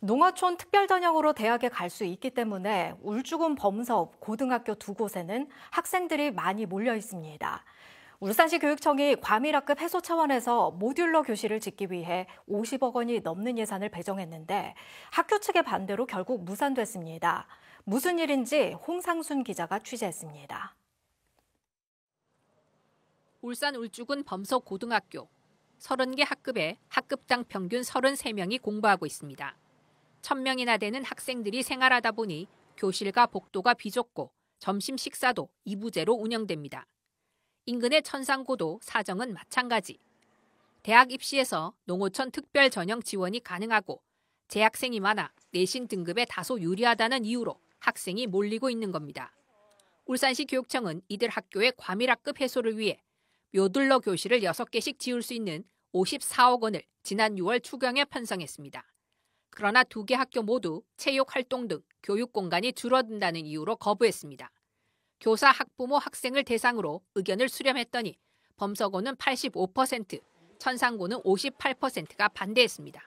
농어촌 특별전형으로 대학에 갈 수 있기 때문에 울주군 범섭 고등학교 두 곳에는 학생들이 많이 몰려 있습니다. 울산시 교육청이 과밀학급 해소 차원에서 모듈러 교실을 짓기 위해 50억 원이 넘는 예산을 배정했는데 학교 측의 반대로 결국 무산됐습니다. 무슨 일인지 홍상순 기자가 취재했습니다. 울산 울주군 범석 고등학교 30개 학급에 학급당 평균 33명이 공부하고 있습니다. 1 0 0 0명이나 되는 학생들이 생활하다 보니 교실과 복도가 비좁고 점심 식사도 이부제로 운영됩니다. 인근의 천상고도 사정은 마찬가지. 대학 입시에서 농어촌 특별 전형 지원이 가능하고 재학생이 많아 내신 등급에 다소 유리하다는 이유로 학생이 몰리고 있는 겁니다. 울산시 교육청은 이들 학교의 과밀학급 해소를 위해 묘둘러 교실을 6개씩 지을 수 있는 54억 원을 지난 6월 추경에 편성했습니다. 그러나 두 개 학교 모두 체육 활동 등 교육 공간이 줄어든다는 이유로 거부했습니다. 교사, 학부모, 학생을 대상으로 의견을 수렴했더니 범서고는 85%, 천상고는 58%가 반대했습니다.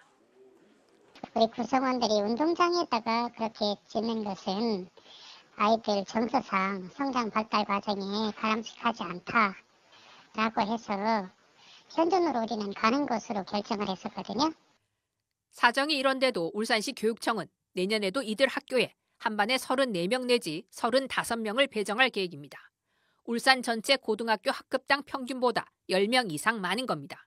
우리 구성원들이 운동장에다가 그렇게 짓는 것은 아이들 정서상 성장 발달 과정에 바람직하지 않다라고 해서 현존으로 우리는 가는 것으로 결정을 했었거든요. 사정이 이런데도 울산시 교육청은 내년에도 이들 학교에 한반에 34명 내지 35명을 배정할 계획입니다. 울산 전체 고등학교 학급당 평균보다 10명 이상 많은 겁니다.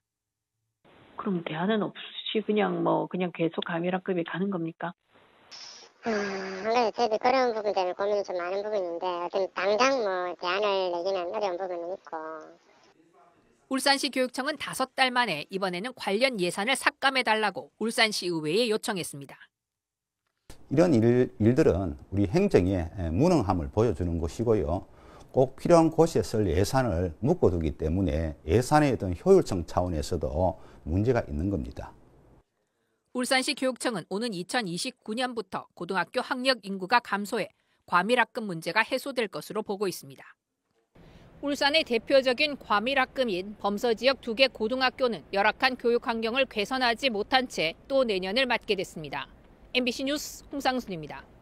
그럼 대안은 없이 그냥 뭐 그냥 계속 가미학급이 가는 겁니까? 음, 아무래도 저희도 그런 부분들은 고민이 좀 많은 부분인데 어떤 당장 뭐 대안을 내기는 어려운 부분은 있고 울산시 교육청은 다섯 달 만에 이번에는 관련 예산을 삭감해달라고 울산시 의회에 요청했습니다. 이런 일, 일들은 우리 행정의 무능함을 보여주는 것이고요. 꼭 필요한 곳에 쓸 예산을 묶어두기 때문에 예산에 어떤 효율성 차원에서도 문제가 있는 겁니다. 울산시 교육청은 오는 2029년부터 고등학교 학력 인구가 감소해 과밀학급 문제가 해소될 것으로 보고 있습니다. 울산의 대표적인 과밀학급인 범서 지역 두 개 고등학교는 열악한 교육 환경을 개선하지 못한 채 또 내년을 맞게 됐습니다. MBC 뉴스 홍상순입니다.